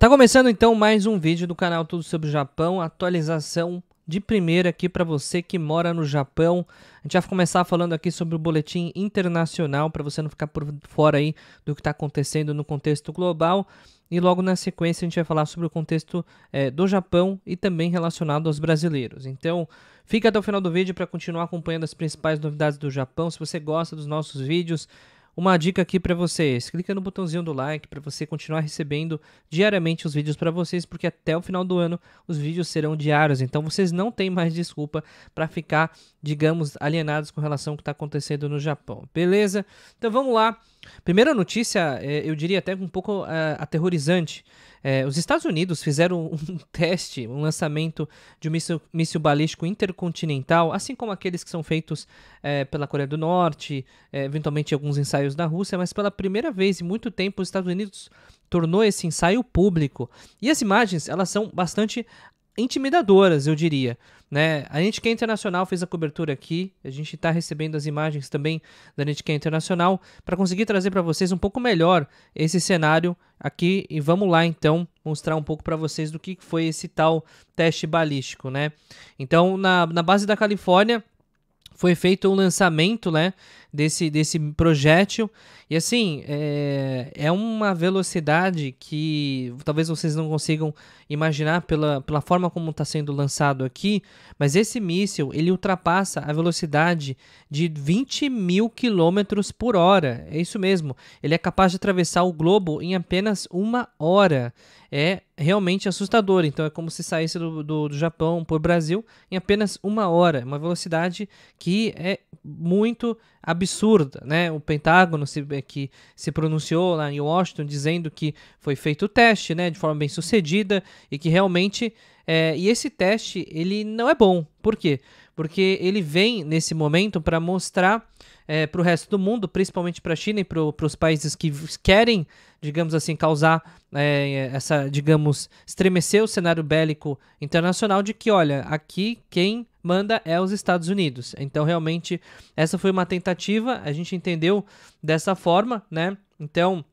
Tá começando então mais um vídeo do canal Tudo sobre o Japão, atualização de primeira aqui para você que mora no Japão. A gente vai começar falando aqui sobre o boletim internacional para você não ficar por fora aí do que está acontecendo no contexto global. E logo na sequência a gente vai falar sobre o contexto é, do Japão e também relacionado aos brasileiros. Então fica até o final do vídeo para continuar acompanhando as principais novidades do Japão. Se você gosta dos nossos vídeos, uma dica aqui para vocês. Clica no botãozinho do like para você continuar recebendo diariamente os vídeos para vocês, porque até o final do ano os vídeos serão diários. Então vocês não têm mais desculpa para ficar, digamos, alienados com relação ao que está acontecendo no Japão. Beleza? Então vamos lá. Primeira notícia, é, eu diria até um pouco é, aterrorizante. É, os Estados Unidos fizeram um teste, um lançamento de um míssil, míssil balístico intercontinental, assim como aqueles que são feitos é, pela Coreia do Norte, é, eventualmente alguns ensaios da Rússia, mas pela primeira vez em muito tempo os Estados Unidos tornou esse ensaio público. E as imagens, elas são bastante intimidadoras, eu diria. Né? A gente que é Internacional fez a cobertura aqui, a gente está recebendo as imagens também da gente que é Internacional para conseguir trazer para vocês um pouco melhor esse cenário aqui e vamos lá então mostrar um pouco para vocês do que foi esse tal teste balístico. Né? Então, na, na base da Califórnia, foi feito o um lançamento né, desse, desse projétil. E assim, é, é uma velocidade que talvez vocês não consigam imaginar pela, pela forma como está sendo lançado aqui, mas esse míssil ele ultrapassa a velocidade de 20 mil quilômetros por hora. É isso mesmo. Ele é capaz de atravessar o globo em apenas uma hora. É realmente assustador. Então é como se saísse do, do, do Japão por Brasil em apenas uma hora. Uma velocidade que é muito absurda, né? O Pentágono se, eh, que se pronunciou lá em Washington dizendo que foi feito o teste, né, de forma bem sucedida e que realmente é, e esse teste ele não é bom. Por quê? porque ele vem nesse momento para mostrar é, para o resto do mundo, principalmente para a China e para os países que querem, digamos assim, causar é, essa, digamos, estremecer o cenário bélico internacional de que, olha, aqui quem manda é os Estados Unidos. Então, realmente, essa foi uma tentativa, a gente entendeu dessa forma, né? Então.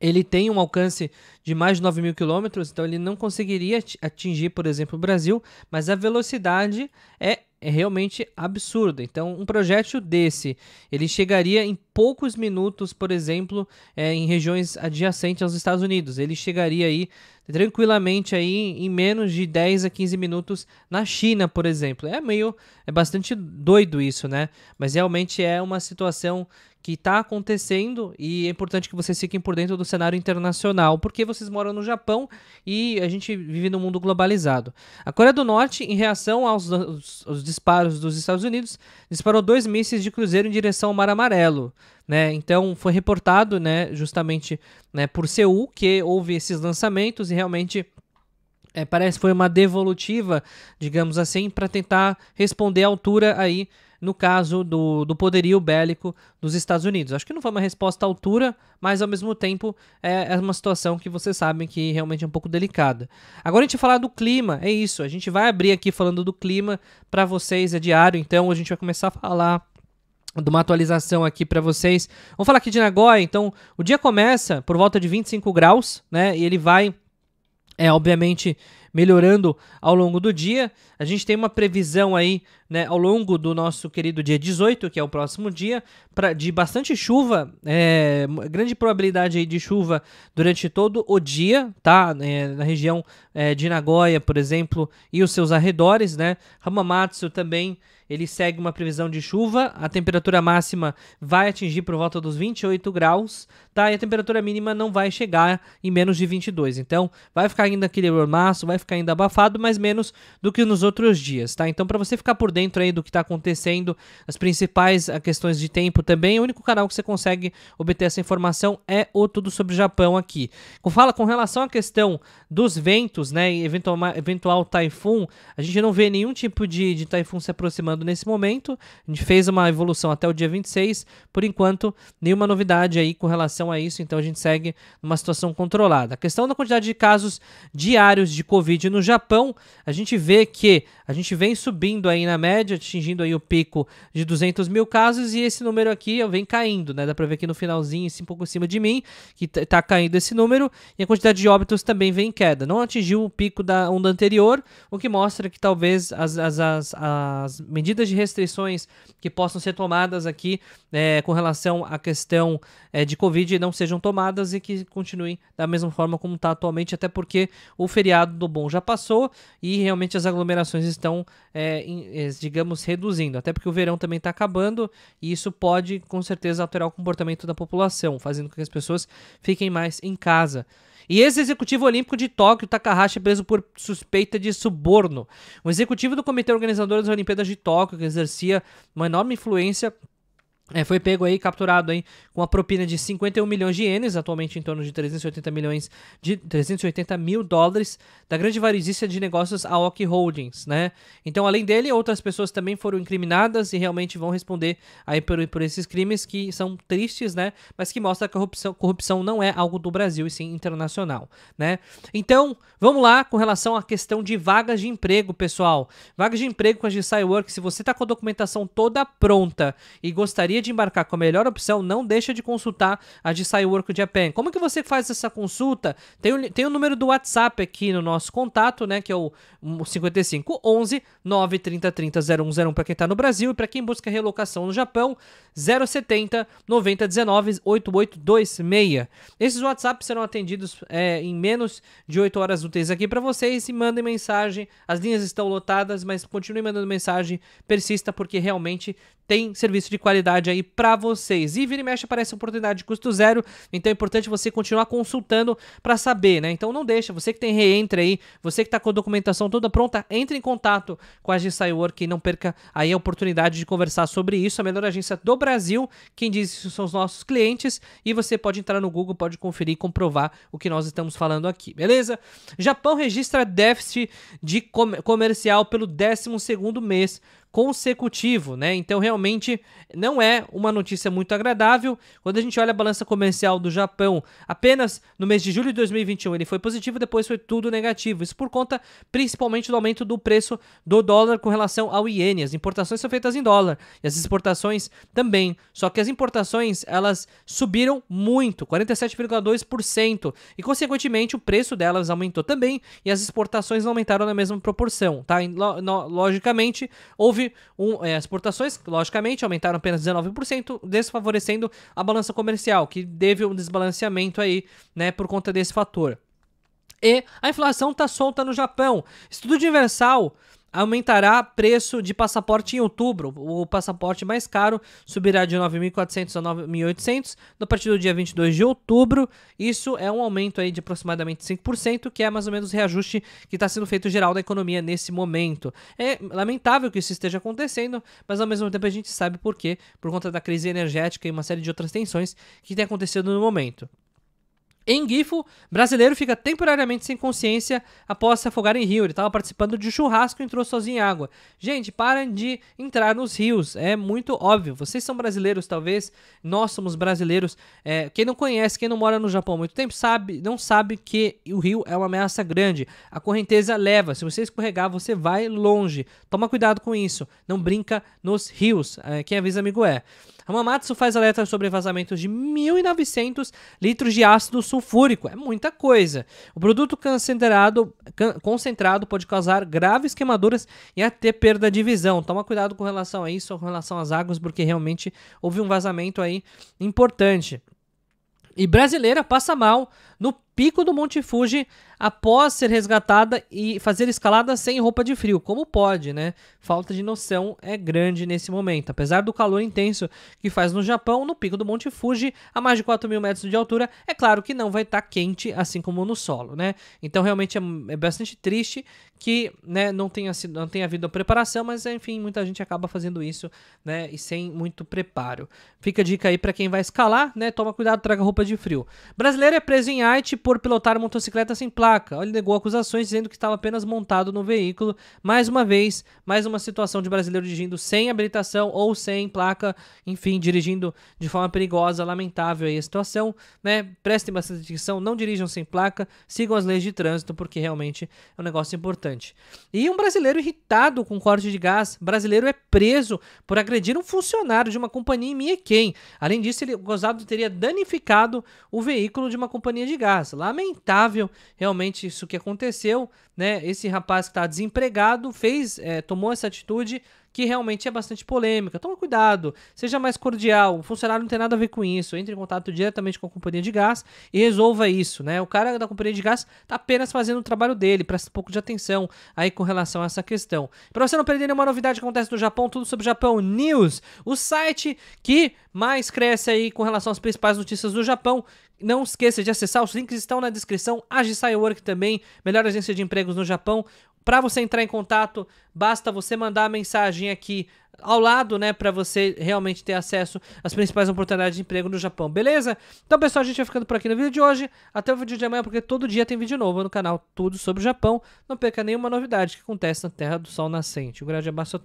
Ele tem um alcance de mais de 9 mil quilômetros, então ele não conseguiria atingir, por exemplo, o Brasil, mas a velocidade é é realmente absurda. Então, um projétil desse, ele chegaria em poucos minutos, por exemplo, é, em regiões adjacentes aos Estados Unidos. Ele chegaria aí tranquilamente aí em menos de 10 a 15 minutos na China, por exemplo. É meio é bastante doido isso, né? Mas realmente é uma situação que está acontecendo e é importante que vocês fiquem por dentro do cenário internacional, porque vocês moram no Japão e a gente vive num mundo globalizado. A Coreia do Norte, em reação aos, aos, aos disparos dos Estados Unidos, disparou dois mísseis de cruzeiro em direção ao Mar Amarelo. Né? Então foi reportado né, justamente né, por Seul que houve esses lançamentos e realmente é, parece foi uma devolutiva, digamos assim, para tentar responder à altura aí no caso do, do poderio bélico dos Estados Unidos. Acho que não foi uma resposta à altura, mas ao mesmo tempo é, é uma situação que vocês sabem que realmente é um pouco delicada. Agora a gente vai falar do clima, é isso. A gente vai abrir aqui falando do clima para vocês, é diário, então a gente vai começar a falar de uma atualização aqui para vocês. Vamos falar aqui de Nagoya, então o dia começa por volta de 25 graus, né? E ele vai, é, obviamente, melhorando ao longo do dia. A gente tem uma previsão aí, né, ao longo do nosso querido dia 18, que é o próximo dia, pra, de bastante chuva, é, grande probabilidade aí de chuva durante todo o dia, tá? É, na região é, de Nagoya, por exemplo, e os seus arredores, né? Hamamatsu também ele segue uma previsão de chuva, a temperatura máxima vai atingir por volta dos 28 graus, tá? E a temperatura mínima não vai chegar em menos de 22. Então, vai ficar ainda aquele mormaço, vai ficar ainda abafado, mas menos do que nos outros dias, tá? Então, para você ficar por dentro aí do que está acontecendo, as principais ah, questões de tempo também, o único canal que você consegue obter essa informação é o Tudo sobre Japão aqui. Fala com relação à questão dos ventos, né, e eventual, eventual taifun, a gente não vê nenhum tipo de, de taifun se aproximando nesse momento. A gente fez uma evolução até o dia 26, por enquanto, nenhuma novidade aí com relação a isso, então a gente segue numa situação controlada. A questão da quantidade de casos diários de Covid Covid no Japão. A gente vê que a gente vem subindo aí na média, atingindo aí o pico de 200 mil casos e esse número aqui vem caindo, né? Dá para ver aqui no finalzinho, assim, um pouco acima de mim, que está caindo esse número e a quantidade de óbitos também vem em queda. Não atingiu o pico da onda anterior, o que mostra que talvez as, as, as, as medidas de restrições que possam ser tomadas aqui é, com relação à questão é, de Covid não sejam tomadas e que continuem da mesma forma como está atualmente, até porque o feriado do Bom já passou e realmente as aglomerações estão, é, em, é, digamos, reduzindo. Até porque o verão também está acabando e isso pode, com certeza, alterar o comportamento da população, fazendo com que as pessoas fiquem mais em casa. E esse executivo olímpico de Tóquio, Takahashi, preso por suspeita de suborno. O executivo do comitê organizador das Olimpíadas de Tóquio, que exercia uma enorme influência é, foi pego aí, capturado aí, com uma propina de 51 milhões de ienes, atualmente em torno de 380 milhões de 380 mil dólares, da grande varejista de negócios Aoki Holdings, né? Então, além dele, outras pessoas também foram incriminadas e realmente vão responder aí por, por esses crimes que são tristes, né? Mas que mostra que a corrupção, corrupção não é algo do Brasil e sim internacional, né? Então, vamos lá com relação à questão de vagas de emprego, pessoal. Vagas de emprego com a GSI Work, se você está com a documentação toda pronta e gostaria gostaria de embarcar com a melhor opção, não deixa de consultar a de Work Japan. Como que você faz essa consulta? Tem o, tem o número do WhatsApp aqui no nosso contato, né, que é o 55 11 930 30 0101 para quem está no Brasil e para quem busca relocação no Japão, 070 90 19 8826. Esses WhatsApps serão atendidos é, em menos de 8 horas úteis aqui para vocês e mandem mensagem. As linhas estão lotadas, mas continue mandando mensagem, persista porque realmente tem serviço de qualidade aí para vocês. E vira e mexe aparece oportunidade de custo zero, então é importante você continuar consultando para saber, né? Então não deixa, você que tem reentra aí, você que tá com a documentação toda pronta, entre em contato com a agência iWork e não perca aí a oportunidade de conversar sobre isso, a melhor agência do Brasil, quem diz isso são os nossos clientes, e você pode entrar no Google, pode conferir e comprovar o que nós estamos falando aqui, beleza? Japão registra déficit de comercial pelo 12º mês consecutivo, né? Então realmente não é uma notícia muito agradável. Quando a gente olha a balança comercial do Japão, apenas no mês de julho de 2021 ele foi positivo, depois foi tudo negativo. Isso por conta principalmente do aumento do preço do dólar com relação ao iene. As importações são feitas em dólar e as exportações também. Só que as importações elas subiram muito, 47,2%, e consequentemente o preço delas aumentou também e as exportações aumentaram na mesma proporção, tá? Logicamente houve Houve um, é, exportações, logicamente, aumentaram apenas 19%, desfavorecendo a balança comercial, que teve um desbalanceamento aí, né, por conta desse fator. E a inflação está solta no Japão. Estudo Universal aumentará preço de passaporte em outubro. O passaporte mais caro subirá de 9.400 a 9.800 a partir do dia 22 de outubro. Isso é um aumento aí de aproximadamente 5%, que é mais ou menos o reajuste que está sendo feito geral da economia nesse momento. É lamentável que isso esteja acontecendo, mas ao mesmo tempo a gente sabe por quê, por conta da crise energética e uma série de outras tensões que tem acontecido no momento. Em Gifo, brasileiro fica temporariamente sem consciência após se afogar em rio. Ele estava participando de churrasco e entrou sozinho em água. Gente, parem de entrar nos rios. É muito óbvio. Vocês são brasileiros, talvez. Nós somos brasileiros. É, quem não conhece, quem não mora no Japão há muito tempo, sabe, não sabe que o rio é uma ameaça grande. A correnteza leva. Se você escorregar, você vai longe. Toma cuidado com isso. Não brinca nos rios. É, quem avisa, amigo é. Hamamatsu faz alerta sobre vazamentos de 1.900 litros de ácido sulfúrico. É muita coisa. O produto concentrado, concentrado pode causar graves queimaduras e até perda de visão. Toma cuidado com relação a isso, com relação às águas, porque realmente houve um vazamento aí importante. E brasileira passa mal no pico do Monte Fuji após ser resgatada e fazer escalada sem roupa de frio. Como pode, né? Falta de noção é grande nesse momento. Apesar do calor intenso que faz no Japão, no pico do Monte Fuji, a mais de 4 mil metros de altura, é claro que não vai estar tá quente assim como no solo, né? Então realmente é, é, bastante triste que né, não, tenha sido, não tenha havido a preparação, mas enfim, muita gente acaba fazendo isso né, e sem muito preparo. Fica a dica aí para quem vai escalar, né? Toma cuidado, traga roupa de frio. Brasileiro é preso em Wainwright por pilotar motocicleta sem placa. Ele negou acusações dizendo que estava apenas montado no veículo. Mais uma vez, mais uma situação de brasileiro dirigindo sem habilitação ou sem placa, enfim, dirigindo de forma perigosa, lamentável aí a situação, né? Prestem bastante atenção, não dirijam sem placa, sigam as leis de trânsito porque realmente é um negócio importante. E um brasileiro irritado com corte de gás, brasileiro é preso por agredir um funcionário de uma companhia em Miequém. Além disso, ele gozado teria danificado o veículo de uma companhia de de gás. Lamentável realmente isso que aconteceu, né? Esse rapaz que está desempregado fez, é, tomou essa atitude que realmente é bastante polêmica. Toma cuidado, seja mais cordial. O funcionário não tem nada a ver com isso. Entre em contato diretamente com a companhia de gás e resolva isso, né? O cara da companhia de gás está apenas fazendo o trabalho dele. Presta um pouco de atenção aí com relação a essa questão. Para você não perder nenhuma novidade que acontece no Japão, tudo sobre o Japão News, o site que mais cresce aí com relação às principais notícias do Japão. Não esqueça de acessar, os links estão na descrição. Agi Work também, melhor agência de empregos no Japão. Para você entrar em contato, basta você mandar a mensagem aqui ao lado, né, para você realmente ter acesso às principais oportunidades de emprego no Japão, beleza? Então, pessoal, a gente vai ficando por aqui no vídeo de hoje. Até o vídeo de amanhã, porque todo dia tem vídeo novo no canal Tudo sobre o Japão. Não perca nenhuma novidade que acontece na Terra do Sol Nascente. Um grande abraço a todos.